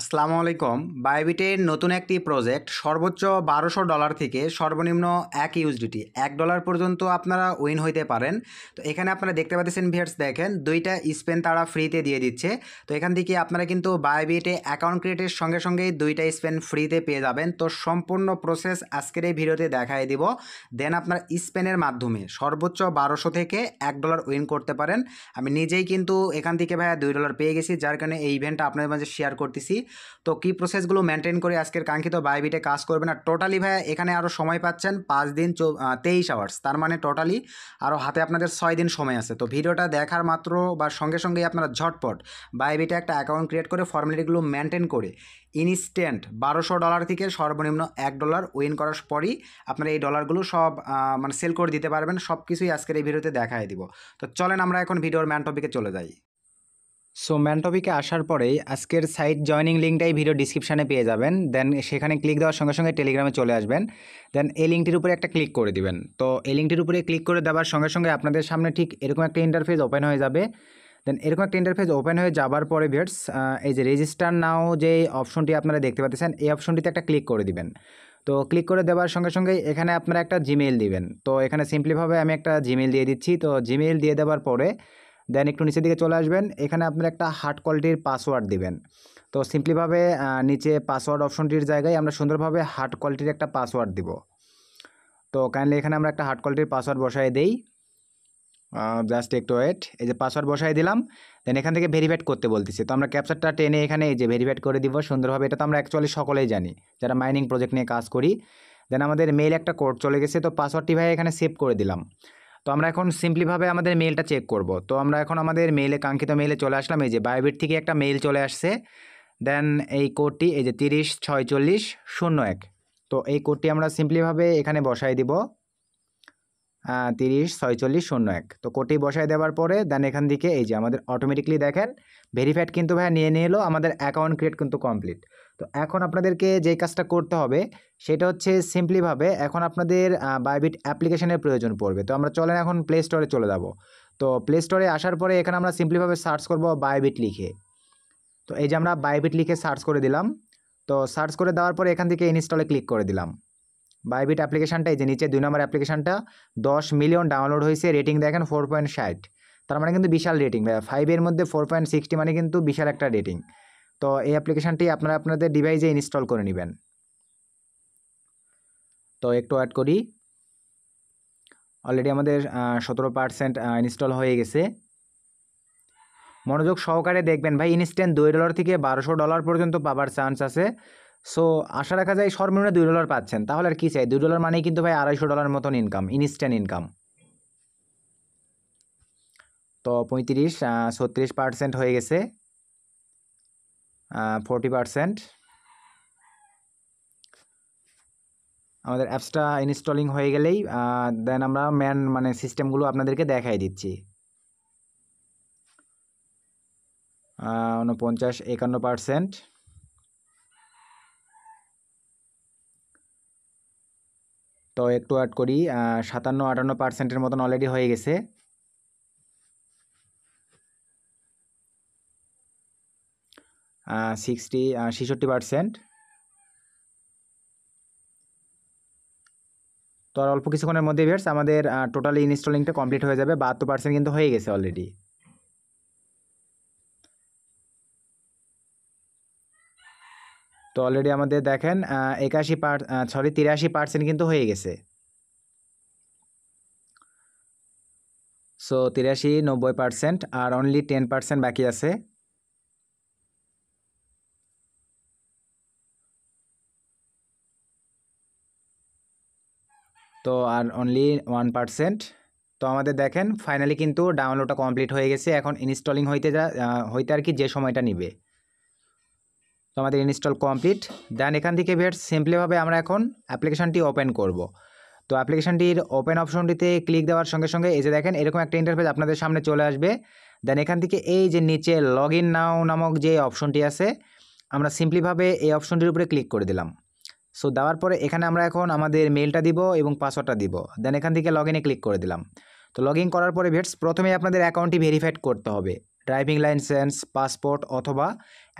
আসসালামু আলাইকুম বায়োবিটের নতুন একটি প্রজেক্ট সর্বোচ্চ বারোশো ডলার থেকে সর্বনিম্ন এক ইউএসডিটি এক ডলার পর্যন্ত আপনারা উইন হইতে পারেন তো এখানে আপনারা দেখতে পাচ্ছেন ভিয়ার্স দেখেন দুইটা স্পেন তারা ফ্রিতে দিয়ে দিচ্ছে তো এখান থেকে আপনারা কিন্তু বায়োবিটে অ্যাকাউন্ট ক্রিয়েটের সঙ্গে সঙ্গেই দুইটা স্পেন ফ্রিতে পেয়ে যাবেন তো সম্পূর্ণ প্রসেস আজকের এই ভিডিওতে দেখাই দিব দেন আপনার স্পেনের মাধ্যমে সর্বোচ্চ বারোশো থেকে এক ডলার উইন করতে পারেন আমি নিজেই কিন্তু এখান থেকে ভাইয়া দুই ডলার পেয়ে গেছি যার কারণে এই ইভেন্টটা আপনাদের মাঝে শেয়ার করতেছি তো কি প্রসেসগুলো মেনটেন করে আজকের কাঙ্ক্ষিত বায়োবিটে কাজ করবে না টোটালি ভাইয়া এখানে আরও সময় পাচ্ছেন পাঁচ দিন তেইশ আওয়ার্স তার মানে টোটালি আরও হাতে আপনাদের ছয় দিন সময় আছে তো ভিডিওটা দেখার মাত্র বা সঙ্গে সঙ্গেই আপনারা ঝটপট বায়োবিটে একটা অ্যাকাউন্ট ক্রিয়েট করে ফর্মালিটিগুলো মেনটেন করে ইনস্ট্যান্ট বারোশো ডলার থেকে সর্বনিম্ন এক ডলার উইন করার পরই আপনারা এই ডলারগুলো সব মানে সেল করে দিতে পারবেন সব কিছুই আজকের এই ভিডিওতে দেখায় দিব তো চলেন আমরা এখন ভিডিওর ম্যান টপিকে চলে যাই সো ম্যানটপিকে আসার পরেই আজকের সাইট জয়নিং লিঙ্কটাই ভিডিও ডিসক্রিপশানে পেয়ে যাবেন দেন সেখানে ক্লিক দেওয়ার সঙ্গে সঙ্গে টেলিগ্রামে চলে আসবেন দেন এই লিঙ্কটির উপরে একটা ক্লিক করে দিবেন তো এই লিঙ্কটির উপরে ক্লিক করে দেওয়ার সঙ্গে সঙ্গে আপনাদের সামনে ঠিক এরকম একটা ইন্টারফেস ওপেন হয়ে যাবে দেন এরকম একটা ইন্টারফেস ওপেন হয়ে যাবার পরে ভেটস এই যে রেজিস্টার নাও যে অপশনটি আপনারা দেখতে পাচ্ছেন এই অপশনটিতে একটা ক্লিক করে দিবেন তো ক্লিক করে দেওয়ার সঙ্গে সঙ্গে এখানে আপনারা একটা জিমেল দিবেন তো এখানে সিম্পলিভাবে আমি একটা জিমেল দিয়ে দিচ্ছি তো জিমেল দিয়ে দেওয়ার পরে দেন একটু নিচের দিকে চলে আসবেন এখানে আপনার একটা হার্ড কোয়ালিটির পাসওয়ার্ড দিবেন তো সিম্পলিভাবে নিচে পাসওয়ার্ড অপশনটির জায়গায় আমরা সুন্দরভাবে হার্ড কোয়ালিটির একটা পাসওয়ার্ড দিব তো কাইন্ডলি এখানে আমরা একটা হার্ড কোয়ালিটির পাসওয়ার্ড বসাই দেই জাস্ট একটু ওয়েট এই যে পাসওয়ার্ড বসাই দিলাম দেন এখান থেকে ভেরিফাইড করতে বলতেছে তো আমরা ক্যাপচারটা টেনে এখানে এই যে ভেরিফাইড করে দিব সুন্দরভাবে এটা তো আমরা অ্যাকচুয়ালি সকলেই জানি যারা মাইনিং প্রজেক্ট নিয়ে কাজ করি দেন আমাদের মেইল একটা কোড চলে গেছে তো পাসওয়ার্ডটি ভাই এখানে সেভ করে দিলাম তো আমরা এখন সিম্পলিভাবে আমাদের মেলটা চেক করব তো আমরা এখন আমাদের মেলে কাঙ্ক্ষিত মেলে চলে আসলাম এই যে বায়োবিট থেকে একটা মেল চলে আসছে দেন এই কোডটি এই যে তিরিশ ছয় চল্লিশ শূন্য এক তো এই কোডটি আমরা সিম্পলিভাবে এখানে বসাই দিব তিরিশ ছয়চল্লিশ শূন্য এক তো কোটি বসায় দেওয়ার পরে দেন এখান থেকে এই যে আমাদের অটোমেটিকলি দেখেন ভেরিফাইড কিন্তু ভাইয়া নিয়ে নিয়ে এলো আমাদের অ্যাকাউন্ট ক্রিয়েট কিন্তু কমপ্লিট তো এখন আপনাদেরকে যে কাজটা করতে হবে সেটা হচ্ছে সিম্পলিভাবে এখন আপনাদের বায়োবিট অ্যাপ্লিকেশনের প্রয়োজন পড়বে তো আমরা চলেন এখন প্লে স্টোরে চলে যাব তো প্লে স্টোরে আসার পরে এখানে আমরা সিম্পলিভাবে সার্চ করব বায়োবিট লিখে তো এই যে আমরা বায়োবিট লিখে সার্চ করে দিলাম তো সার্চ করে দেওয়ার পরে এখান থেকে ইনস্টলে ক্লিক করে দিলাম বাইবিট অ্যাপ্লিকেশানটা এই যে নিচে দুই নম্বর অ্যাপ্লিকেশানটা দশ মিলিয়ন ডাউনলোড হয়েছে রেটিং দেখেন ফোর পয়েন্ট ষাট তার মানে কিন্তু বিশাল রেটিং ফাইভের মধ্যে ফোর পয়েন্ট সিক্সটি মানে কিন্তু বিশাল একটা রেটিং তো এই অ্যাপ্লিকেশানটি আপনারা আপনাদের ডিভাইসে ইনস্টল করে নেবেন তো একটু অ্যাড করি অলরেডি আমাদের সতেরো পার্সেন্ট ইনস্টল হয়ে গেছে মনোযোগ সহকারে দেখবেন ভাই ইনস্ট্যান্ট দুই ডলার থেকে বারোশো ডলার পর্যন্ত পাবার চান্স আছে সো আশা রাখা যায় সর্বনিম্ন দুই ডলার পাচ্ছেন তাহলে আর কী চাই দুই ডলার মানেই কিন্তু ভাই আড়াইশো ডলার মতন ইনকাম ইনস্ট্যান্ট ইনকাম তো পঁয়ত্রিশ ছত্রিশ পার্সেন্ট হয়ে গেছে ফোরটি পার্সেন্ট আমাদের অ্যাপসটা ইনস্টলিং হয়ে গেলেই দেন আমরা ম্যান মানে সিস্টেমগুলো আপনাদেরকে দেখাই দিচ্ছি পঞ্চাশ একান্ন পার্সেন্ট তো একটু অ্যাড করি সাতান্ন আটান্ন পার্সেন্টের মতন অলরেডি হয়ে গেছে সিক্সটি ছেষট্টি পার্সেন্ট তো আর অল্প কিছুক্ষণের মধ্যে ভিয়ার্স আমাদের টোটালি ইনস্টলিংটা কমপ্লিট হয়ে যাবে বাহাত্তর পার্সেন্ট কিন্তু হয়ে গেছে অলরেডি তো অলরেডি আমাদের দেখেন একাশি পার সরি তিরাশি পার্সেন্ট কিন্তু হয়ে গেছে সো তিরাশি নব্বই পার্সেন্ট আর অনলি টেন পার্সেন্ট বাকি আছে তো আর অনলি ওয়ান পার্সেন্ট তো আমাদের দেখেন ফাইনালি কিন্তু ডাউনলোডটা কমপ্লিট হয়ে গেছে এখন ইনস্টলিং হইতে যা হইতে আর কি যে সময়টা নিবে তো আমাদের ইনস্টল কমপ্লিট দেন এখান থেকে ভিয়ার সিম্পলিভাবে আমরা এখন অ্যাপ্লিকেশানটি ওপেন করব তো অ্যাপ্লিকেশানটির ওপেন অপশনটিতে ক্লিক দেওয়ার সঙ্গে সঙ্গে এই যে দেখেন এরকম একটা ইন্টারফেস আপনাদের সামনে চলে আসবে দেন এখান থেকে এই যে নিচে লগ ইন নাও নামক যে অপশনটি আছে আমরা সিম্পলিভাবে এই অপশনটির উপরে ক্লিক করে দিলাম সো দেওয়ার পরে এখানে আমরা এখন আমাদের মেলটা দিব এবং পাসওয়ার্ডটা দিব দেন এখান থেকে লগ ক্লিক করে দিলাম তো লগ ইন করার পরে ভেটস প্রথমে আপনাদের অ্যাকাউন্টটি ভেরিফাইড করতে হবে ড্রাইভিং লাইসেন্স পাসপোর্ট অথবা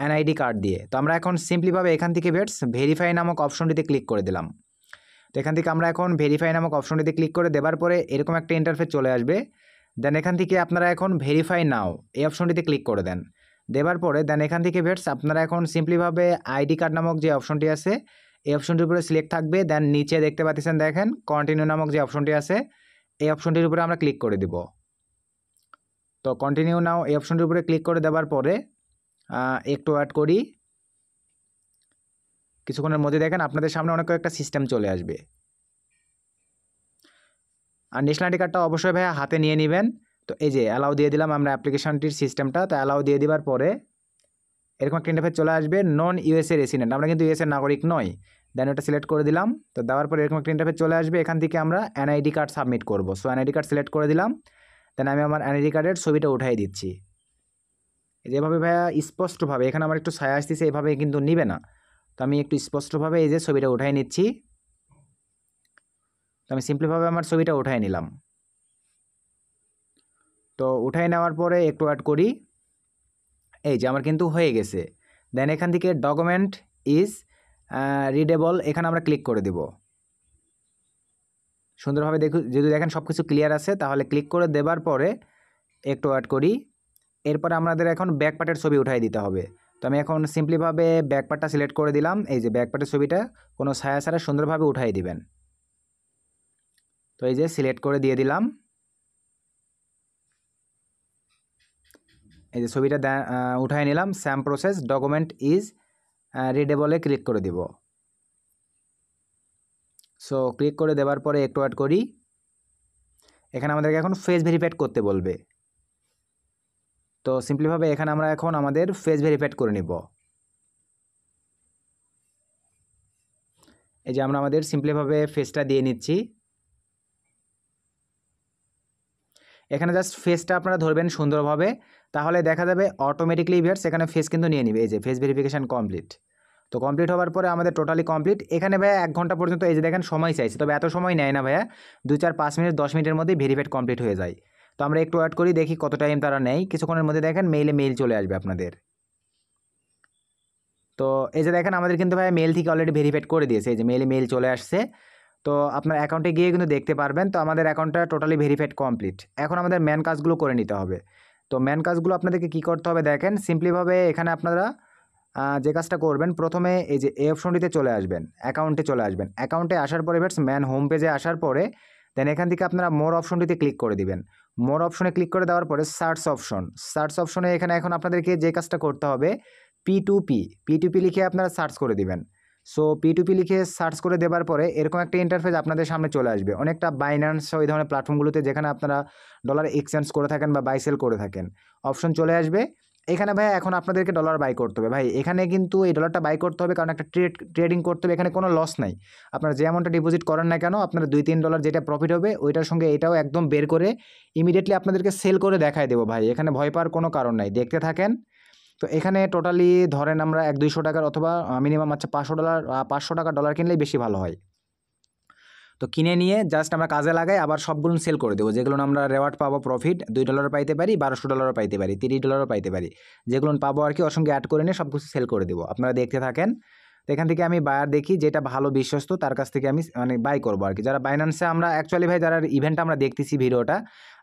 এনআইডি কার্ড দিয়ে তো আমরা এখন সিম্পলিভাবে এখান থেকে ভেটস ভেরিফাই নামক অপশনটিতে ক্লিক করে দিলাম তো এখান থেকে আমরা এখন ভেরিফাই নামক অপশনটিতে ক্লিক করে দেবার পরে এরকম একটা ইন্টারফেস চলে আসবে দেন এখান থেকে আপনারা এখন ভেরিফাই নাও এই অপশনটিতে ক্লিক করে দেন দেবার পরে দেন এখান থেকে ভেটস আপনারা এখন সিম্পলিভাবে আইডি কার্ড নামক যে অপশনটি আছে এই অপশনটির উপরে সিলেক্ট থাকবে দেন নিচে দেখতে পাচ্ছেন দেখেন কন্টিনিউ নামক যে অপশনটি আছে এই অপশনটির উপরে আমরা ক্লিক করে দেব তো কন্টিনিউ নাও এই অপশনটির উপরে ক্লিক করে দেওয়ার পরে একটু অ্যাড করি কিছুক্ষণের মধ্যে দেখেন আপনাদের সামনে অনেক একটা সিস্টেম চলে আসবে আর ন্যাশনাল আইডি কার্ডটা অবশ্যই ভাইয়া হাতে নিয়ে নেবেন তো এই যে অ্যালাউ দিয়ে দিলাম আমরা অ্যাপ্লিকেশানটির সিস্টেমটা তো অ্যালাউ দিয়ে দেওয়ার পরে এরকম একটা ইন্টারফেস চলে আসবে নন ইউএসএ রেসিডেন্ট আমরা কিন্তু ইউএসএর নাগরিক নই দেন ওটা সিলেক্ট করে দিলাম তো দেওয়ার পরে এরকম একটা ইন্টারফেস চলে আসবে এখান থেকে আমরা এনআইডি কার্ড সাবমিট করব সো এনআইডি কার্ড সিলেক্ট করে দিলাম দেন আমি আমার এনআইডি কার্ডের ছবিটা উঠাই দিচ্ছি যেভাবে ভাইয়া স্পষ্টভাবে এখানে আমার একটু ছায়া আসতেছে এভাবে কিন্তু নিবে না তো আমি একটু স্পষ্টভাবে এই যে ছবিটা উঠাই নিচ্ছি তো আমি সিম্পলিভাবে আমার ছবিটা উঠাই নিলাম তো উঠাই নেওয়ার পরে একটু অ্যাড করি এই যে আমার কিন্তু হয়ে গেছে দেন এখান থেকে ডকুমেন্ট ইজ রিডেবল এখানে আমরা ক্লিক করে দেব সুন্দরভাবে দেখু যদি দেখেন সব কিছু ক্লিয়ার আছে তাহলে ক্লিক করে দেবার পরে একটু অ্যাড করি এরপর আমাদের এখন ব্যাকপার্টের ছবি উঠাই দিতে হবে তো আমি এখন সিম্পলিভাবে ব্যাক পার্টটা সিলেক্ট করে দিলাম এই যে ব্যাকপার্টের ছবিটা কোনো ছায়া ছাড়া সুন্দরভাবে উঠাই দিবেন তো এই যে সিলেক্ট করে দিয়ে দিলাম এই যে ছবিটা উঠাই নিলাম স্যাম প্রসেস ডকুমেন্ট ইজ রিডেবলে ক্লিক করে দিব সো ক্লিক করে দেওয়ার পরে একটু অ্যাড করি এখানে আমাদেরকে এখন ফেস ভেরিফাইড করতে বলবে তো সিম্পলিভাবে এখানে আমরা এখন আমাদের ফেস ভেরিফাইড করে নিব এই যে আমরা আমাদের সিম্পলিভাবে ফেসটা দিয়ে নিচ্ছি এখানে জাস্ট ফেসটা আপনারা ধরবেন সুন্দরভাবে তাহলে দেখা যাবে অটোমেটিকলি ইভিয়ার সেখানে ফেস কিন্তু নিয়ে নিবে এই যে ফেস ভেরিফিকেশান কমপ্লিট তো কমপ্লিট হওয়ার পরে আমাদের টোটালি কমপ্লিট এখানে ভাইয়া এক ঘন্টা পর্যন্ত এই যে দেখেন সময় চাইছে তবে এত সময় নেয় না ভাইয়া দু চার পাঁচ মিনিট দশ মিনিটের মধ্যেই ভেরিফাইড কমপ্লিট হয়ে যায় তো আমরা একটু ওয়েট করি দেখি কত টাইম তারা নেয় কিছুক্ষণের মধ্যে দেখেন মেইলে মেইল চলে আসবে আপনাদের তো এই যে দেখেন আমাদের কিন্তু ভাই মেল থেকে অলরেডি ভেরিফাইড করে দিয়েছে এই যে মেলে মেল চলে আসছে তো আপনার অ্যাকাউন্টে গিয়ে কিন্তু দেখতে পারবেন তো আমাদের অ্যাকাউন্টটা টোটালি ভেরিফাইড কমপ্লিট এখন আমাদের ম্যান কাজগুলো করে নিতে হবে তো ম্যান কাজগুলো আপনাদেরকে কি করতে হবে দেখেন সিম্পলিভাবে এখানে আপনারা যে কাজটা করবেন প্রথমে এই যে এ অপশনটিতে চলে আসবেন অ্যাকাউন্টে চলে আসবেন অ্যাকাউন্টে আসার পরে ভেটস ম্যান হোম পেজে আসার পরে দেন এখান থেকে আপনারা মোর অপশনটিতে ক্লিক করে দিবেন মোর অপশনে ক্লিক করে দেওয়ার পরে সার্চ অপশন সার্চ অপশনে এখানে এখন আপনাদেরকে যে কাজটা করতে হবে P to P P to P লিখে আপনারা সার্চ করে দিবেন সো পি টু পি লিখে সার্চ করে দেবার পরে এরকম একটা ইন্টারফেস আপনাদের সামনে চলে আসবে অনেকটা বাইন্যান্স ওই ধরনের প্ল্যাটফর্মগুলোতে যেখানে আপনারা ডলার এক্সচেঞ্জ করে থাকেন বা বাইসেল করে থাকেন অপশন চলে আসবে এখানে ভাই এখন আপনাদেরকে ডলার বাই করতে হবে ভাই এখানে কিন্তু এই ডলারটা বাই করতে হবে কারণ একটা ট্রেড ট্রেডিং করতে হবে এখানে কোনো লস নাই আপনারা যে অ্যামাউন্টটা ডিপোজিট করেন না কেন আপনারা দুই তিন ডলার যেটা প্রফিট হবে ওইটার সঙ্গে এটাও একদম বের করে ইমিডিয়েটলি আপনাদেরকে সেল করে দেখায় দেবো ভাই এখানে ভয় পাওয়ার কোনো কারণ নাই দেখতে থাকেন তো এখানে টোটালি ধরেন আমরা এক দুইশো টাকার অথবা মিনিমাম আচ্ছা পাঁচশো ডলার পাঁচশো টাকা ডলার কিনলেই বেশি ভালো হয় তো কিনে নিয়ে জাস্ট আমরা কাজে লাগাই আবার সবগুলো সেল করে দেবো যেগুলো আমরা রেওয়ার্ড পাবো প্রফিট দুই ডলারও পাইতে পারি বারোশো ডলারও পাইতে পারি তিরিশ ডলারও পাইতে পারি যেগুলো পাবো আর কি ওর সঙ্গে অ্যাড করে নিয়ে সব কিছু সেল করে দেবো আপনারা দেখতে থাকেন তো এখান থেকে আমি বায়ার দেখি যেটা ভালো বিশ্বস্ত তার কাছ থেকে আমি মানে বাই করবো আর কি যারা বাইন্যান্সে আমরা অ্যাকচুয়ালি ভাই যারা ইভেন্টটা আমরা দেখতেছি ভিডিওটা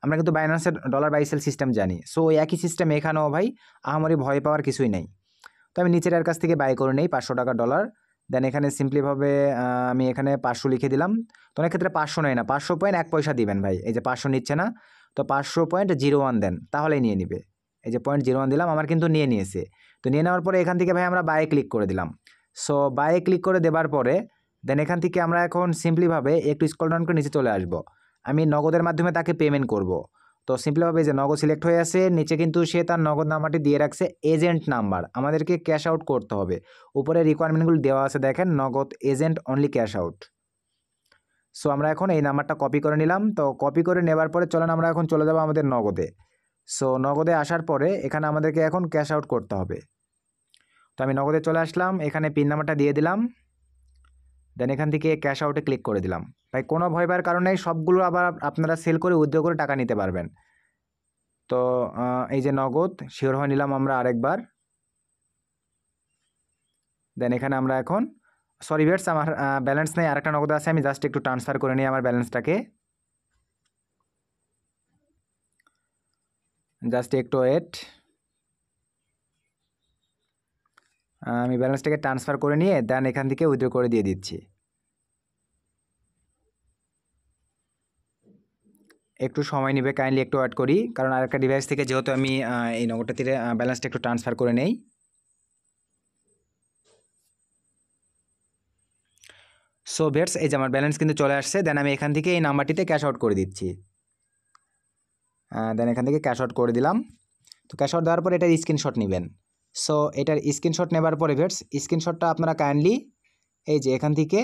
আমরা কিন্তু বাইন্যান্সের ডলার বাই সেল সিস্টেম জানি সো ওই একই সিস্টেম এখানেও ভাই আমারই ভয় পাওয়ার কিছুই নেই তো আমি নিচের কাছ থেকে বাই করে নেই পাঁচশো টাকা ডলার দেন এখানে সিম্পলিভাবে আমি এখানে পাঁচশো লিখে দিলাম তো অনেক ক্ষেত্রে পাঁচশো নেয় না পাঁচশো পয়েন্ট এক পয়সা দিবেন ভাই এই যে পাঁচশো নিচ্ছে না তো পাঁচশো পয়েন্ট জিরো ওয়ান দেন তাহলেই নিয়ে নিবে এই যে পয়েন্ট জিরো ওয়ান দিলাম আমার কিন্তু নিয়ে নিয়েছে তো নিয়ে নেওয়ার পরে এখান থেকে ভাই আমরা বায়ে ক্লিক করে দিলাম সো বায়ে ক্লিক করে দেবার পরে দেন এখান থেকে আমরা এখন সিম্পলিভাবে একটু স্কল ডাউন করে নিচে চলে আসব আমি নগদের মাধ্যমে তাকে পেমেন্ট করব তো সিম্পলিভাবে যে নগদ সিলেক্ট হয়ে আছে নিচে কিন্তু সে তার নগদ নাম্বারটি দিয়ে রাখছে এজেন্ট নাম্বার আমাদেরকে ক্যাশ আউট করতে হবে উপরে রিকোয়ারমেন্টগুলো দেওয়া আছে দেখেন Nagad agent only cash out so আমরা এখন এই নাম্বারটা কপি করে নিলাম তো কপি করে নেবার পরে চলেন আমরা এখন চলে যাব আমাদের নগদে সো নগদে আসার পরে এখানে আমাদেরকে এখন ক্যাশ আউট করতে হবে তো আমি নগদে চলে আসলাম এখানে পিন নাম্বারটা দিয়ে দিলাম দেন এখান থেকে ক্যাশ আউটে ক্লিক করে দিলাম ভাই কোনো ভয় পাওয়ার কারণে সবগুলো আবার আপনারা সেল করে উদ্যোগ করে টাকা নিতে পারবেন তো এই যে নগদ শিওর হয়ে নিলাম আমরা আরেকবার দেন এখানে আমরা এখন সরি ভেটস আমার ব্যালেন্স নেই আরেকটা নগদ আছে আমি জাস্ট একটু ট্রান্সফার করে নিই আমার ব্যালেন্সটাকে জাস্ট একটু এট আমি ব্যালেন্সটাকে ট্রান্সফার করে নিয়ে দেন এখান থেকে উইথড্র করে দিয়ে দিচ্ছি একটু সময় নেবে কাইন্ডলি একটু অ্যাড করি কারণ আরেকটা ডিভাইস থেকে যেহেতু আমি এই নম্বরটা থেকে ব্যালেন্সটা একটু ট্রান্সফার করে নেই সো ভেটস এই যে আমার ব্যালেন্স কিন্তু চলে আসছে দেন আমি এখান থেকে এই নাম্বারটিতে ক্যাশ আউট করে দিচ্ছি দেন এখান থেকে ক্যাশ আউট করে দিলাম তো ক্যাশ আউট দেওয়ার পর এটা স্ক্রিনশট নেবেন সো এটার স্ক্রিনশট নেবার পরে ভেটস স্ক্রিনশটটা আপনারা কাইন্ডলি এই যে এখান থেকে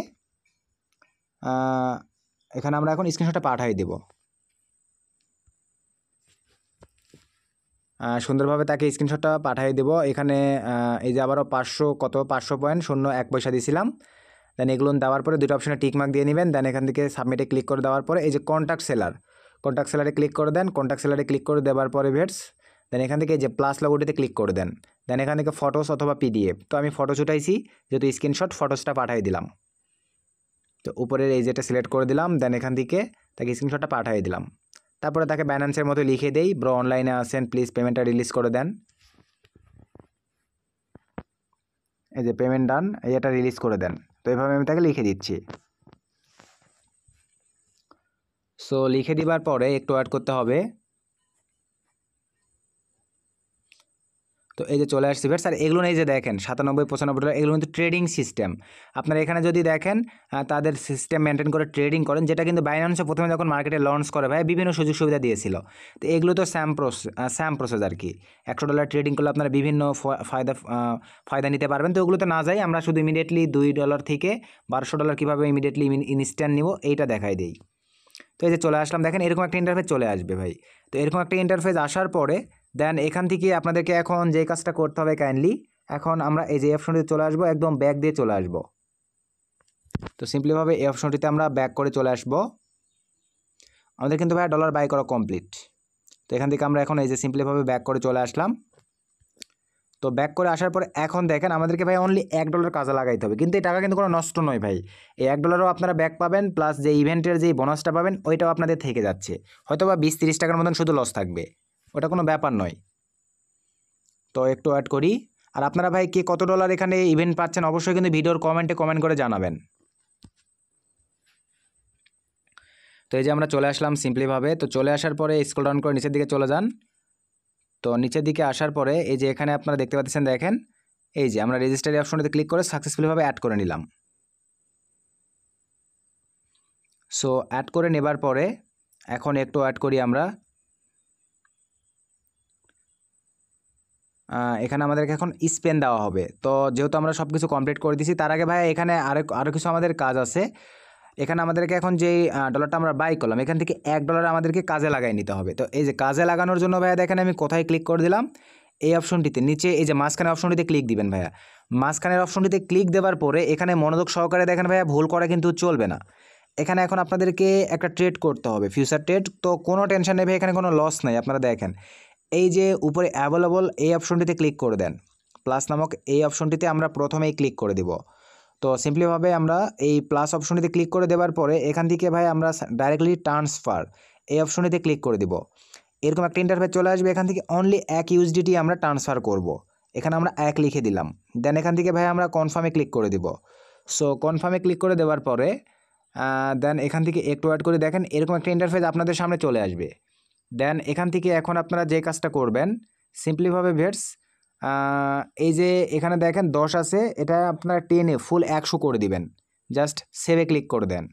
এখানে আমরা এখন স্ক্রিনশটটা পাঠিয়ে দেব সুন্দরভাবে তাকে স্ক্রিনশটটা পাঠিয়ে দেব এখানে এই যে আবারও পাঁচশো কত পাঁচশো পয়েন্ট শূন্য এক পয়সা দিয়েছিলাম দেন এগুলো দেওয়ার পরে দুটো অপশানে টিকমার্ক দিয়ে নেবেন দেন এখান থেকে সাবমিটে ক্লিক করে দেওয়ার পরে এই যে কন্ট্যাক্ট সেলার কন্ট্যাক্ট সেলারে ক্লিক করে দেন কন্ট্যাক্ট সেলারে ক্লিক করে দেওয়ার পরে ভেটস দেন এখান থেকে যে প্লাস লগোটিতে ক্লিক করে দেন দেন এখান থেকে ফটোস অথবা পিডিএফ তো আমি ফটো ছুটাইছি যেহেতু স্ক্রিনশট ফটোসটা পাঠিয়ে দিলাম তো উপরের এই যেটা সিলেক্ট করে দিলাম দেন এখান থেকে তাকে স্ক্রিনশটটা পাঠিয়ে দিলাম তারপরে তাকে ব্যালেন্সের মতো লিখে দেই ব্রো অনলাইনে আসেন প্লিজ পেমেন্টটা রিলিজ করে দেন এই যে পেমেন্ট ডান এটা রিলিজ করে দেন তো এভাবে আমি তাকে লিখে দিচ্ছি সো লিখে দিবার পরে একটু অ্যাড করতে হবে তো এই যে চলে আসছে ভেটস আর এগুলো এই যে দেখেন সাতানব্বই পঁচানব্বই ডলার এগুলো কিন্তু ট্রেডিং সিস্টেম আপনারা এখানে যদি দেখেন তাদের সিস্টেম মেনটেন করে ট্রেডিং করেন যেটা কিন্তু বাইন্যান্সে প্রথমে যখন মার্কেটে লঞ্চ করে ভাই বিভিন্ন সুযোগ সুবিধা দিয়েছিল তো এগুলো তো স্যাম প্রস স্যাম প্রসেস আর কি একশো ডলার ট্রেডিং করলে আপনারা বিভিন্ন ফায়দা ফায়দা নিতে পারবেন তো তো না যাই আমরা শুধু ইমিডিয়েটলি দুই ডলার থেকে বারোশো ডলার কীভাবে ইমিডিয়েটলি ইনস্ট্যান্ট নিব এইটা দেখাই দিই তো এই যে চলে আসলাম দেখেন এরকম একটা ইন্টারফেস চলে আসবে ভাই তো এরকম একটা ইন্টারফেস আসার পরে দেন এখান থেকে আপনাদেরকে এখন যে কাজটা করতে হবে কাইন্ডলি এখন আমরা এই যে অপশনটিতে চলে আসবো একদম ব্যাক দিয়ে চলে আসবো তো সিম্পলিভাবে এই অপশনটিতে আমরা ব্যাক করে চলে আসব আমাদের কিন্তু ভাই ডলার বাই করা কমপ্লিট তো এখান থেকে আমরা এখন এই যে সিম্পলিভাবে ব্যাক করে চলে আসলাম তো ব্যাক করে আসার পর এখন দেখেন আমাদেরকে ভাই অনলি এক ডলার কাজে লাগাইতে হবে কিন্তু এই টাকা কিন্তু কোনো নষ্ট নয় ভাই এই এক ডলারও আপনারা ব্যাক পাবেন প্লাস যে ইভেন্টের যে বোনাসটা পাবেন ওইটাও আপনাদের থেকে যাচ্ছে হয়তো বা বিশ তিরিশ টাকার মতন শুধু লস থাকবে ওটা কোনো ব্যাপার নয় তো একটু অ্যাড করি আর আপনারা ভাই কে কত ডলার এখানে ইভেন্ট পাচ্ছেন অবশ্যই কিন্তু ভিডিওর কমেন্টে কমেন্ট করে জানাবেন তো এই যে আমরা চলে আসলাম সিম্পলিভাবে তো চলে আসার পরে স্কুল ডাউন করে নিচের দিকে চলে যান তো নিচের দিকে আসার পরে এই যে এখানে আপনারা দেখতে পাচ্ছেন দেখেন এই যে আমরা রেজিস্টারি অপশনটিতে ক্লিক করে সাকসেসফুলিভাবে অ্যাড করে নিলাম সো অ্যাড করে নেবার পরে এখন একটু অ্যাড করি আমরা এখানে আমাদেরকে এখন স্পেন দেওয়া হবে তো যেহেতু আমরা সব কিছু কমপ্লিট করে দিছি তার আগে ভাই এখানে আরও আরও কিছু আমাদের কাজ আছে এখানে আমাদেরকে এখন যে ডলারটা আমরা বাই করলাম এখান থেকে এক ডলার আমাদেরকে কাজে লাগাই নিতে হবে তো এই যে কাজে লাগানোর জন্য ভাইয়া দেখেন আমি কোথায় ক্লিক করে দিলাম এই অপশনটিতে নিচে এই যে মাঝখানে অপশনটিতে ক্লিক দিবেন ভাইয়া মাঝখানের অপশনটিতে ক্লিক দেওয়ার পরে এখানে মনোযোগ সহকারে দেখেন ভাইয়া ভুল করা কিন্তু চলবে না এখানে এখন আপনাদেরকে একটা ট্রেড করতে হবে ফিউচার ট্রেড তো কোনো টেনশন নেই এখানে কোনো লস নাই আপনারা দেখেন এই যে উপরে অ্যাভেলেবল এই অপশনটিতে ক্লিক করে দেন প্লাস নামক এই অপশনটিতে আমরা প্রথমেই ক্লিক করে দেব তো সিম্পলিভাবে আমরা এই প্লাস অপশনটিতে ক্লিক করে দেওয়ার পরে এখান থেকে ভাই আমরা ডাইরেক্টলি ট্রান্সফার এই অপশনটিতে ক্লিক করে দিব এরকম একটা ইন্টারফেস চলে আসবে এখান থেকে অনলি এক ইউজডিটি আমরা ট্রান্সফার করব। এখানে আমরা এক লিখে দিলাম দেন এখান থেকে ভাই আমরা কনফার্মে ক্লিক করে দিব সো কনফার্মে ক্লিক করে দেওয়ার পরে দেন এখান থেকে একটু অ্যাড করে দেখেন এরকম একটা ইন্টারফেস আপনাদের সামনে চলে আসবে দেন এখান থেকে এখন আপনারা যে কাজটা করবেন সিম্পলিভাবে ভেটস এই যে এখানে দেখেন দশ আছে এটা আপনারা টেনে ফুল একশো করে দিবেন জাস্ট সেভে ক্লিক করে দেন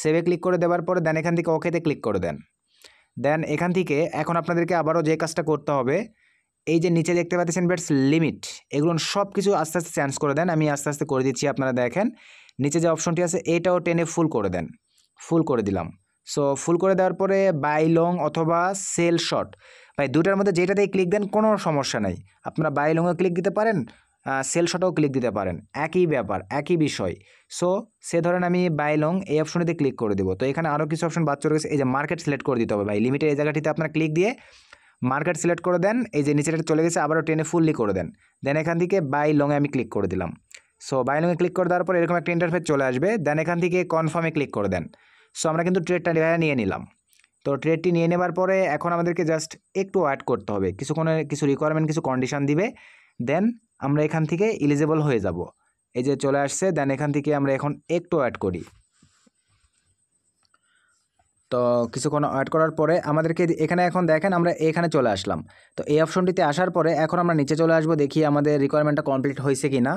সেভে ক্লিক করে দেওয়ার পরে দেন এখান থেকে ওকেতে ক্লিক করে দেন দেন এখান থেকে এখন আপনাদেরকে আবারও যে কাজটা করতে হবে এই যে নিচে দেখতে পাচ্ছেন বেটস লিমিট এগুলো সব কিছু আস্তে আস্তে চেঞ্জ করে দেন আমি আস্তে আস্তে করে দিচ্ছি আপনারা দেখেন নিচে যে অপশনটি আছে এটাও টেনে ফুল করে দেন ফুল করে দিলাম সো ফুল করে দেওয়ার পরে বাই লং অথবা সেল শর্ট ভাই দুটার মধ্যে যেটাতে ক্লিক দেন কোনো সমস্যা নাই আপনারা বাই লংয়ে ক্লিক দিতে পারেন সেল শটেও ক্লিক দিতে পারেন একই ব্যাপার একই বিষয় সো সে ধরেন আমি বাই লং এই অপশনটিতে ক্লিক করে দেবো তো এখানে আরও কিছু অপশন বাদ চলে গেছে এই যে মার্কেট সিলেক্ট করে দিতে হবে ভাই লিমিটের এই জায়গাটিতে আপনার ক্লিক দিয়ে মার্কেট সিলেক্ট করে দেন এই যে নিচেটা চলে গেছে আবারও টেনে ফুললি করে দেন দেন এখান থেকে বাই লংয়ে আমি ক্লিক করে দিলাম সো বাই লংয়ে ক্লিক করে দেওয়ার পর এরকম একটা ইন্টারফেস চলে আসবে দেন এখান থেকে কনফার্মে ক্লিক করে দেন সো আমরা কিন্তু ট্রেডটা নিয়ে নিলাম তো ট্রেডটি নিয়ে নেবার পরে এখন আমাদেরকে জাস্ট একটু অ্যাড করতে হবে কিছুক্ষণে কিছু রিকোয়ারমেন্ট কিছু কন্ডিশান দিবে দেন আমরা এখান থেকে এলিজেবল হয়ে যাব এই যে চলে আসছে দেন এখান থেকে আমরা এখন একটু অ্যাড করি তো কিছুক্ষণ অ্যাড করার পরে আমাদেরকে এখানে এখন দেখেন আমরা এখানে চলে আসলাম তো এই অপশনটিতে আসার পরে এখন আমরা নিচে চলে আসবো দেখি আমাদের রিকোয়ারমেন্টটা কমপ্লিট হয়েছে কি না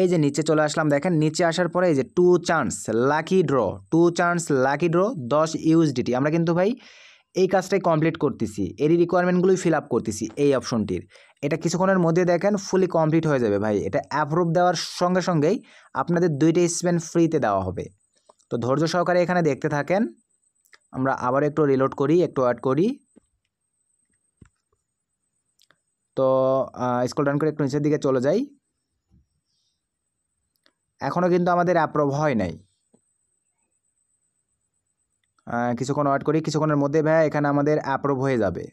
এই যে নিচে চলে আসলাম দেখেন নিচে আসার পরে এই যে two chance lucky draw two chance lucky draw দশ ইউএসডিটি আমরা কিন্তু ভাই এই কাজটাই কমপ্লিট করতেছি এরই রিকোয়ারমেন্টগুলোই ফিল আপ করতেছি এই অপশনটির এটা কিছুক্ষণের মধ্যে দেখেন ফুলি কমপ্লিট হয়ে যাবে ভাই এটা অ্যাপ্রুভ দেওয়ার সঙ্গে সঙ্গেই আপনাদের দুইটা স্পেন ফ্রিতে দেওয়া হবে তো ধৈর্য সহকারে এখানে দেখতে থাকেন আমরা আবার একটু রিলোড করি একটু অ্যাড করি তো স্কুল ডান করে একটু নিচের দিকে চলে যাই এখনও কিন্তু আমাদের অ্যাপ্রুভ হয় নাই কিছুক্ষণ ওয়েট করি কিছুক্ষণের মধ্যে ভাই এখানে আমাদের অ্যাপ্রুভ হয়ে যাবে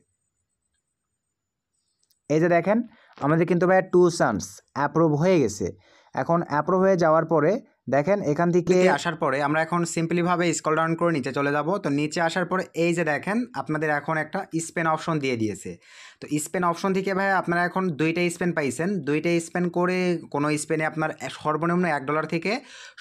এই যে দেখেন আমাদের কিন্তু ভাইয়া টু সামস অ্যাপ্রুভ হয়ে গেছে এখন অ্যাপ্রুভ হয়ে যাওয়ার পরে দেখেন এখান থেকে আসার পরে আমরা এখন সিম্পলিভাবে স্কল ডাউন করে নিচে চলে যাব তো নিচে আসার পরে এই যে দেখেন আপনাদের এখন একটা স্পেন অপশন দিয়ে দিয়েছে তো স্পেন অপশন থেকে ভাই আপনারা এখন দুইটা স্পেন পাইছেন দুইটা স্পেন করে কোনো স্পেনে আপনার সর্বনিম্ন এক ডলার থেকে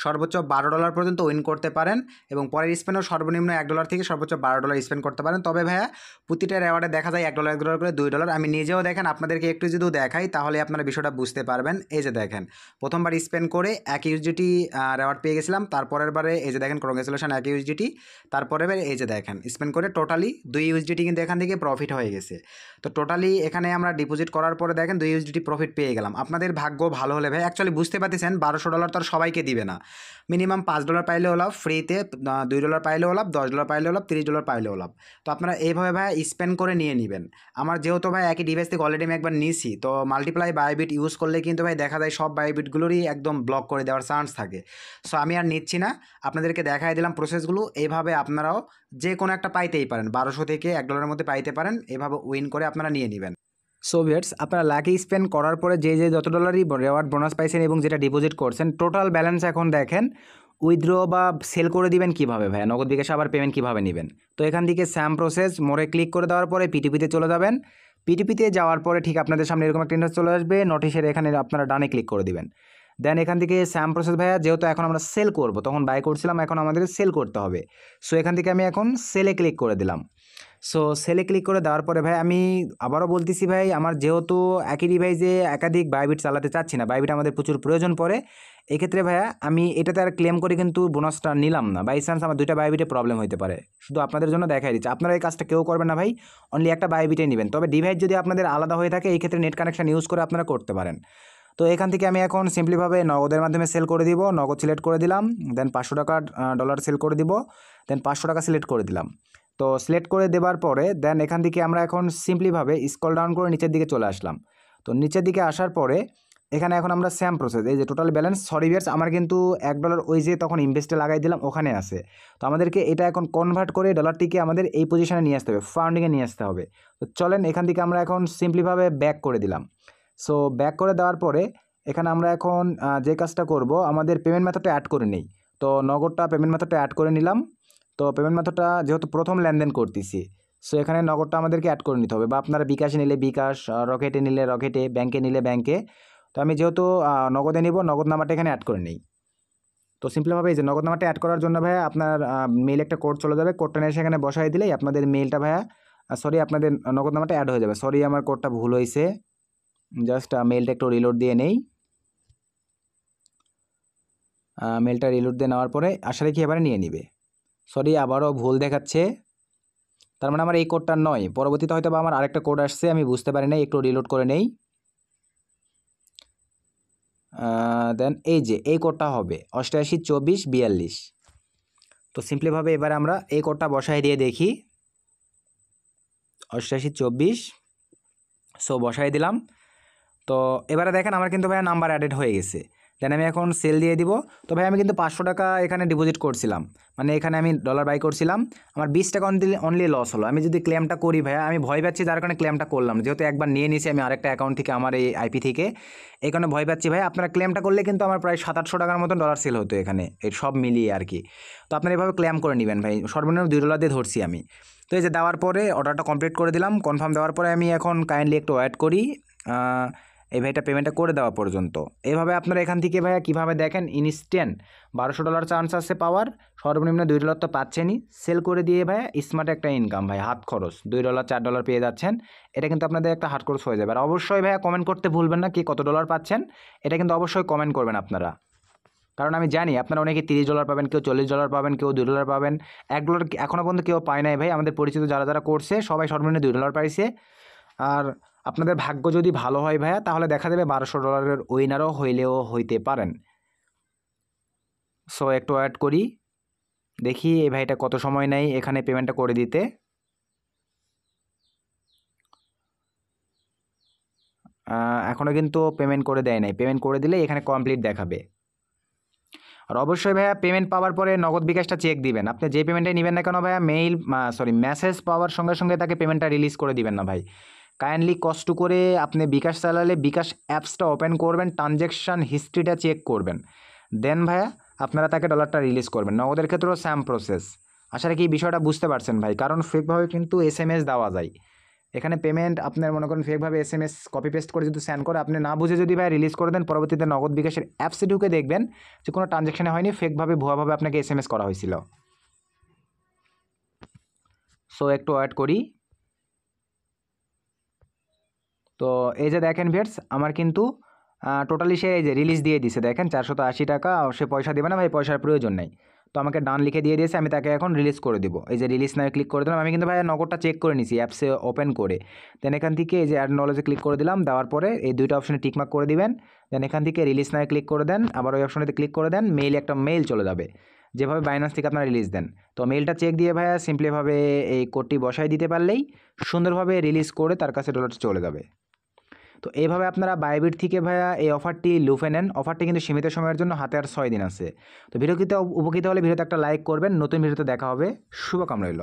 সর্বোচ্চ বারো ডলার পর্যন্ত উইন করতে পারেন এবং পরের স্পেনও সর্বনিম্ন এক ডলার থেকে সর্বোচ্চ বারো ডলার স্পেন করতে পারেন তবে ভাইয়া প্রতিটা রেওয়ার্ডে দেখা যায় এক ডলার এক ডলার করে দুই ডলার আমি নিজেও দেখেন আপনাদেরকে একটু যদি দেখাই তাহলে আপনারা বিষয়টা বুঝতে পারবেন এই যে দেখেন প্রথমবার স্পেন করে এক ইউজিটি অ্যাওয়ার্ড পেয়ে গেছিলাম তারপরের বারে এই যে দেখেন কংগ্রেচুলেশন এক ইউএসডিটি তারপরের বারে এই যে দেখেন স্পেন্ড করে টোটালি দুই ইউএসডিটি কিন্তু এখান থেকে প্রফিট হয়ে গেছে তো টোটালি এখানে আমরা ডিপোজিট করার পরে দেখেন দুই ইউএসডিটি প্রফিট পেয়ে গেলাম আপনাদের ভাগ্য ভালো হলে ভাই অ্যাকচুয়ালি বুঝতে পারতেছেন বারোশো ডলার তো আর সবাইকে দিবে না মিনিমাম পাঁচ ডলার পাইলে ওলাভ ফ্রিতে দুই ডলার পাইলে ওলাভ দশ ডলার পাইলে ওলাপ তিরিশ ডলার পাইলে ওলাভ তো আপনারা এইভাবে ভাই স্পেন্ড করে নিয়ে নেবেন আমার যেহেতু ভাই একই ডিভাইস থেকে অলরেডি আমি একবার নিয়েছি তো মাল্টিপ্লাই বায়োবিট ইউজ করলে কিন্তু ভাই দেখা যায় সব বায়োবিটগুলোরই একদম ব্লক করে দেওয়ার চান্স থাকে সো আমি আর নিচ্ছি না আপনাদেরকে দেখাই দিলাম প্রসেসগুলো এইভাবে আপনারাও যে কোনো একটা পাইতেই পারেন বারোশো থেকে এক ডলারের মধ্যে পাইতে পারেন এভাবে উইন করে আপনারা নিয়ে নেবেন সোভিয়েটস আপনারা লাকি স্পেন্ড করার পরে যে যে যত ডলারই রেওয়ার্ড বোনাস পাইছেন এবং যেটা ডিপোজিট করছেন টোটাল ব্যালেন্স এখন দেখেন উইথড্র বা সেল করে দিবেন কিভাবে ভাই নগদ বিকাশে আবার পেমেন্ট কিভাবে নেবেন তো এখান থেকে স্যাম প্রসেস মোড়ে ক্লিক করে দেওয়ার পরে পিটিপিতে চলে যাবেন পিটিপিতে যাওয়ার পরে ঠিক আপনাদের সামনে এরকম একটা ইন্টারেস্ট চলে আসবে নোটিশের এখানে আপনারা ডানে ক্লিক করে দিবেন দেন এখান থেকে স্যাম প্রসেস ভাইয়া যেহেতু এখন আমরা সেল করব তখন বাই করছিলাম এখন আমাদের সেল করতে হবে সো এখান থেকে আমি এখন সেলে ক্লিক করে দিলাম সো সেলে ক্লিক করে দেওয়ার পরে ভাই আমি আবারও বলতেছি ভাই আমার যেহেতু একই ডিভাইসে একাধিক বায়োবিট চালাতে চাচ্ছি না বায়োবিট আমাদের প্রচুর প্রয়োজন পড়ে এক্ষেত্রে ভাইয়া আমি এটাতে আর ক্লেম করে কিন্তু বোনাসটা নিলাম না বাই চান্স আমার দুইটা বায়োবিটে প্রবলেম হতে পারে শুধু আপনাদের জন্য দেখাই দিচ্ছে আপনারা এই কাজটা কেউ করবেন না ভাই অনলি একটা বায়োবিটে নেবেন তবে ডিভাইস যদি আপনাদের আলাদা হয়ে থাকে এই ক্ষেত্রে নেট কানেকশান ইউজ করে আপনারা করতে পারেন তো এখান থেকে আমি এখন সিম্পলিভাবে নগদের মাধ্যমে সেল করে দিব নগদ সিলেক্ট করে দিলাম দেন পাঁচশো টাকা ডলার সেল করে দিব দেন পাঁচশো টাকা সিলেক্ট করে দিলাম তো সিলেক্ট করে দেবার পরে দেন এখান থেকে আমরা এখন সিম্পলিভাবে স্কল ডাউন করে নিচের দিকে চলে আসলাম তো নিচের দিকে আসার পরে এখানে এখন আমরা স্যাম প্রসেস এই যে টোটাল ব্যালেন্স সরি বিয়ার্স আমার কিন্তু এক ডলার ওই যে তখন ইনভেস্টে লাগাই দিলাম ওখানে আছে তো আমাদেরকে এটা এখন কনভার্ট করে ডলারটিকে আমাদের এই পজিশনে নিয়ে আসতে হবে ফান্ডিংয়ে নিয়ে আসতে হবে তো চলেন এখান থেকে আমরা এখন সিম্পলিভাবে ব্যাক করে দিলাম সো ব্যাক করে দেওয়ার পরে এখানে আমরা এখন যে কাজটা করব আমাদের পেমেন্ট মেথডটা অ্যাড করে নিই তো নগদটা পেমেন্ট মেথডটা অ্যাড করে নিলাম তো পেমেন্ট মেথডটা যেহেতু প্রথম লেনদেন করতেছি সো এখানে নগদটা আমাদেরকে অ্যাড করে নিতে হবে বা আপনারা বিকাশে নিলে বিকাশ রকেটে নিলে রকেটে ব্যাংকে নিলে ব্যাংকে তো আমি যেহেতু নগদে নিব নগদ নাম্বারটা এখানে অ্যাড করে নিই তো সিম্পলভাবে এই যে নগদ নাম্বারটা অ্যাড করার জন্য ভাইয়া আপনার মেইল একটা কোড চলে যাবে কোডটা নিয়ে সেখানে বসাই দিলেই আপনাদের মেইলটা ভাইয়া সরি আপনাদের নগদ নাম্বারটা অ্যাড হয়ে যাবে সরি আমার কোডটা ভুল হয়েছে জাস্ট মেলটা একটু রিলোড দিয়ে নেই মেলটা রিলোড দিয়ে নেওয়ার পরে আশা রেখে এবারে নিয়ে নিবে সরি আবারও ভুল দেখাচ্ছে তার মানে আমার এই কোডটা নয় পরবর্তীতে হয়তো বা আমার আরেকটা কোড আসছে আমি বুঝতে পারি না একটু রিলোড করে নেই দেন এই যে এই কোডটা হবে অষ্টআশি চব্বিশ বিয়াল্লিশ তো সিম্পলিভাবে এবারে আমরা এই কোডটা বসাই দিয়ে দেখি অষ্টআশি চব্বিশ সো বসাই দিলাম তো এবারে দেখেন আমার কিন্তু ভাইয়া নাম্বার অ্যাডেড হয়ে গেছে দেন আমি এখন সেল দিয়ে দিব তো ভাই আমি কিন্তু পাঁচশো টাকা এখানে ডিপোজিট করছিলাম মানে এখানে আমি ডলার বাই করছিলাম আমার বিশ টাকা অনলি অনলি লস হলো আমি যদি ক্লেমটা করি ভাইয়া আমি ভয় পাচ্ছি যার কারণে ক্লেমটা করলাম যেহেতু একবার নিয়ে নিয়েছি আমি আরেকটা অ্যাকাউন্ট থেকে আমার এই আইপি থেকে এই কারণে ভয় পাচ্ছি ভাই আপনারা ক্লেমটা করলে কিন্তু আমার প্রায় সাত আটশো টাকার মতন ডলার সেল হতো এখানে এই সব মিলিয়ে আর কি তো আপনারা এভাবে ক্লেম করে নেবেন ভাই সর্বনিম্ন দুই ডলার দিয়ে ধরছি আমি তো এই যে দেওয়ার পরে অর্ডারটা কমপ্লিট করে দিলাম কনফার্ম দেওয়ার পরে আমি এখন কাইন্ডলি একটু ওয়েট করি এই ভাইটা পেমেন্টটা করে দেওয়া পর্যন্ত এভাবে আপনারা এখান থেকে ভাইয়া কীভাবে দেখেন ইনস্ট্যান্ট বারোশো ডলার চান্স আছে পাওয়ার সর্বনিম্ন দুই ডলার তো পাচ্ছেনই সেল করে দিয়ে ভাইয়া স্মার্ট একটা ইনকাম ভাই হাত খরচ দুই ডলার চার ডলার পেয়ে যাচ্ছেন এটা কিন্তু আপনাদের একটা হাত খরচ হয়ে যাবে আর অবশ্যই ভাইয়া কমেন্ট করতে ভুলবেন না কে কত ডলার পাচ্ছেন এটা কিন্তু অবশ্যই কমেন্ট করবেন আপনারা কারণ আমি জানি আপনারা অনেকে তিরিশ ডলার পাবেন কেউ চল্লিশ ডলার পাবেন কেউ দুই ডলার পাবেন এক ডলার এখনও পর্যন্ত কেউ পায় নাই ভাই আমাদের পরিচিত যারা যারা করছে সবাই সর্বনিম্ন দুই ডলার পাইছে আর আপনাদের ভাগ্য যদি ভালো হয় ভাইয়া তাহলে দেখা যাবে বারোশো ডলারের উইনারও হইলেও হইতে পারেন সো একটু অ্যাড করি দেখি এই ভাইটা কত সময় নেয় এখানে পেমেন্টটা করে দিতে এখনও কিন্তু পেমেন্ট করে দেয় নাই পেমেন্ট করে দিলে এখানে কমপ্লিট দেখাবে আর অবশ্যই ভাইয়া পেমেন্ট পাওয়ার পরে নগদ বিকাশটা চেক দিবেন আপনি যে পেমেন্টটাই নেবেন না কেন ভাইয়া মেইল সরি মেসেজ পাওয়ার সঙ্গে সঙ্গে তাকে পেমেন্টটা রিলিজ করে দিবেন না ভাই কাইন্ডলি কষ্ট করে আপনি বিকাশ চালালে বিকাশ অ্যাপসটা ওপেন করবেন ট্রানজ্যাকশান হিস্ট্রিটা চেক করবেন দেন ভাইয়া আপনারা তাকে ডলারটা রিলিজ করবেন নগদের ক্ষেত্রেও স্যাম প্রসেস আশা রাখি বিষয়টা বুঝতে পারছেন ভাই কারণ ফেকভাবে কিন্তু এস এম এস দেওয়া যায় এখানে পেমেন্ট আপনার মনে করেন ফেকভাবে S M S copy paste করে যদি স্যান করে আপনি না বুঝে যদি ভাই রিলিজ করে দেন পরবর্তীতে নগদ বিকাশের অ্যাপসে ঢুকে দেখবেন যে কোনো ট্রানজ্যাকশানে হয়নি ফেকভাবে ভুয়াভাবে আপনাকে এস এম এস করা হয়েছিল সো একটু অ্যাড করি তো এই যে দেখেন ভিয়ার্স আমার কিন্তু টোটালি সে এই যে রিলিজ দিয়ে দিছে দেখেন তো আশি টাকা সে পয়সা দেবে না ভাই পয়সার প্রয়োজন নেই তো আমাকে ডান লিখে দিয়ে দিয়েছে আমি তাকে এখন রিলিজ করে দেবো এই যে রিলিজ নামে ক্লিক করে দিলাম আমি কিন্তু ভাই নগদটা চেক করে নিছি অ্যাপসে ওপেন করে দেন এখান থেকে এই যে অ্যাড নলেজে ক্লিক করে দিলাম দেওয়ার পরে এই দুইটা অপশনে টিকমার্ক করে দিবেন দেন এখান থেকে রিলিজ নামে ক্লিক করে দেন আবার ওই অপশনেতে ক্লিক করে দেন মেইল একটা মেইল চলে যাবে যেভাবে বাইনান্স থেকে আপনারা রিলিজ দেন তো মেইলটা চেক দিয়ে ভাইয়া সিম্পলিভাবে এই কোডটি বসায় দিতে পারলেই সুন্দরভাবে রিলিজ করে তার কাছে ডলারটা চলে যাবে তো এইভাবে আপনারা বায়োবিট থেকে ভাইয়া এই অফারটি লুফে নেন অফারটি কিন্তু সীমিত সময়ের জন্য হাতে আর ছয় দিন আছে তো ভিডিওটিতে উপকৃত হলে ভিডিওতে একটা লাইক করবেন নতুন ভিডিওতে দেখা হবে শুভকাম রইল